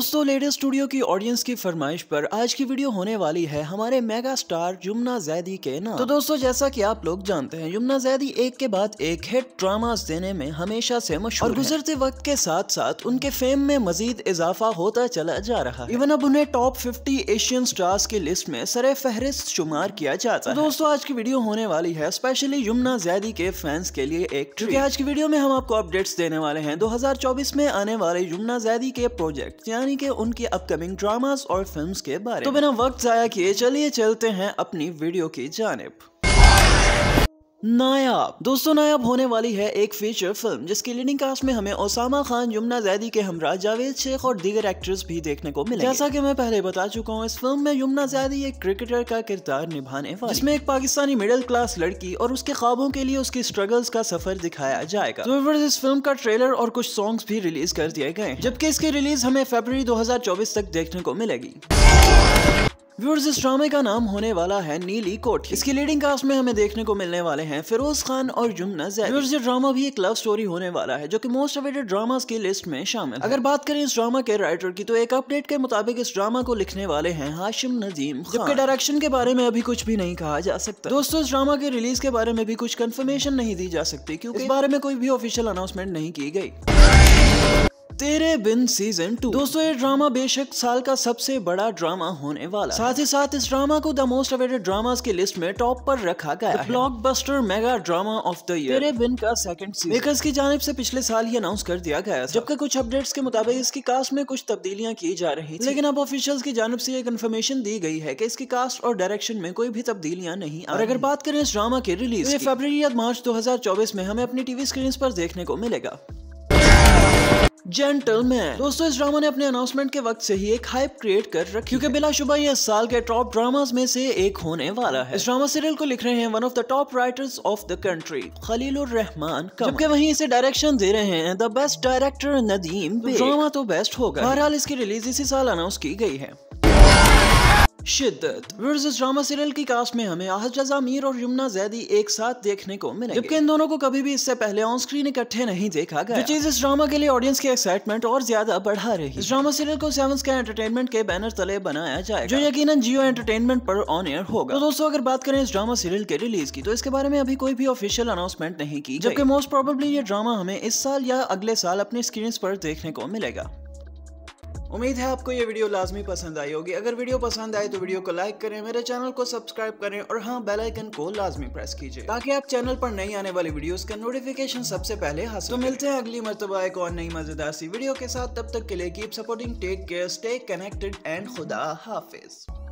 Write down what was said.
दोस्तों lady studio की audience की फरमाइश पर आज की वीडियो होने वाली है हमारे मेगा स्टार जुमना जैदी के नाम तो दोस्तों जैसा कि आप लोग जानते हैं जुमना जैदी एक के बाद एक हिट ड्रामा देने में हमेशा से मशहूर और गुजरते वक्त के साथ साथ उनके फेम में मजीद इजाफा होता चला जा रहा है इवन अब उन्हें टॉप फिफ्टी एशियन स्टार्स की लिस्ट में सरे फहरिस्त शुमार किया जाता तो है दोस्तों आज की वीडियो होने वाली है स्पेशली यमुना जैदी के फैंस के लिए एक क्यूँकी आज की वीडियो में हम आपको अपडेट्स देने वाले हैं दो में आने वाले यमुना जैदी के प्रोजेक्ट यानी कि उनके अपकमिंग ड्रामास और फिल्म के बारे तो बिना वक्त जाया किए चलिए चलते हैं अपनी वीडियो की जानब नायाब दोस्तों नायाब होने वाली है एक फीचर फिल्म जिसकी लीडिंग कास्ट में हमें ओसामा खान यमुना जैदी के हमरा जावेद शेख और दीगर एक्ट्रेस भी देखने को मिले जैसा कि मैं पहले बता चुका हूँ इस फिल्म में यमुना जैदी एक क्रिकेटर का किरदार निभाने वाली जिसमें एक पाकिस्तानी मिडिल क्लास लड़की और उसके ख्वाबों के लिए उसकी स्ट्रगल्स का सफर दिखाया जाएगा तो इस फिल्म का ट्रेलर और कुछ सॉन्ग भी रिलीज कर दिए गए जबकि इसकी रिलीज हमें फेबर दो तक देखने को मिलेगी व्यूअर्स इस ड्रामे का नाम होने वाला है नीली कोठी इसकी लीडिंग कास्ट में हमें देखने को मिलने वाले हैं फिरोज खान और जुमना जैद व्यूअर्स ये ड्रामा भी एक लव स्टोरी होने वाला है जो कि मोस्ट अवेटेड ड्रामास की लिस्ट में शामिल अगर बात करें इस ड्रामा के राइटर की तो एक अपडेट के मुताबिक इस ड्रामा को लिखने वाले हैं हाशिम नजीम जबकि डायरेक्शन के बारे में अभी कुछ भी नहीं कहा जा सकता दोस्तों इस ड्रामा के रिलीज के बारे में भी कुछ कन्फर्मेशन नहीं दी जा सकती क्यूँकी इस बारे में कोई भी ऑफिशियल अनाउंसमेंट नहीं की गई तेरे बिन सीजन टू दोस्तों ये ड्रामा बेशक साल का सबसे बड़ा ड्रामा होने वाला साथ ही साथ इस ड्रामा को द मोस्ट अवेटेड ड्रामास की लिस्ट में टॉप पर रखा गया blockbuster mega drama of the year Tere Bin का सेकंड सीजन मेकर्स की जानब से पिछले साल ही अनाउंस कर दिया गया जबकि कुछ अपडेट्स के मुताबिक इसकी कास्ट में कुछ तब्दीलियां की जा रही लेकिन अब ऑफिशियल की जानब ऐसी ये कन्फर्मेशन दी गई है की इसकी कास्ट और डायरेक्शन में कोई भी तब्दीलियाँ नहीं और अगर बात करें इस ड्रामा के रिलीज तो फेबर या मार्च दो में हमें अपनी टीवी स्क्रीन आरोप देखने को मिलेगा जेंटलमैन दोस्तों इस ड्रामा ने अपने अनाउंसमेंट के वक्त से ही एक हाइप क्रिएट कर रखी क्योंकि शुभा यह साल के टॉप ड्रामास में से एक होने वाला है इस ड्रामा सीरियल को लिख रहे हैं one of the top writers of the country Khalil Rahman जबकि वहीं इसे डायरेक्शन दे रहे हैं the best director Nadeem drama तो बेस्ट होगा बहरहाल इसकी रिलीज इसी साल अनाउंस की गई है शिद्दत वर्सेस ड्रामा सीरियल की कास्ट में हमें आजज आमिर और यमुना जैदी एक साथ देखने को मिले जबकि इन दोनों को कभी भी इससे पहले ऑन स्क्रीन इकट्ठे नहीं देखा गया चीज इस ड्रामा के लिए ऑडियंस की एक्साइटमेंट और ज्यादा बढ़ा रही इस ड्रामा सीरियल को सेवन स्का एंटरटेनमेंट के बैनर तले बनाया जाए जो यकीन जियो एंटरटेनमेंट पर ऑन एयर होगा तो दोस्तों अगर बात करें इस ड्रामा सीरियल के रिलीज की तो इसके बारे में अभी कोई भी ऑफिशियल अनाउंसमेंट नहीं की जबकि मोस्ट प्रोबेबली ये ड्रामा हमें इस साल या अगले साल अपने स्क्रीन पर देखने को मिलेगा उम्मीद है आपको ये वीडियो लाजमी पसंद आई होगी अगर वीडियो पसंद आए तो वीडियो को लाइक करें मेरे चैनल को सब्सक्राइब करें और हाँ बेल आइकन को लाजमी प्रेस कीजिए ताकि आप चैनल पर नई आने वाली वीडियोस का नोटिफिकेशन सबसे पहले हासिल तो मिलते हैं अगली मरतबा एक और नई मजेदार सी वीडियो के साथ तब तक के लिए keep supporting take care stay connected and खुदा हाफिज़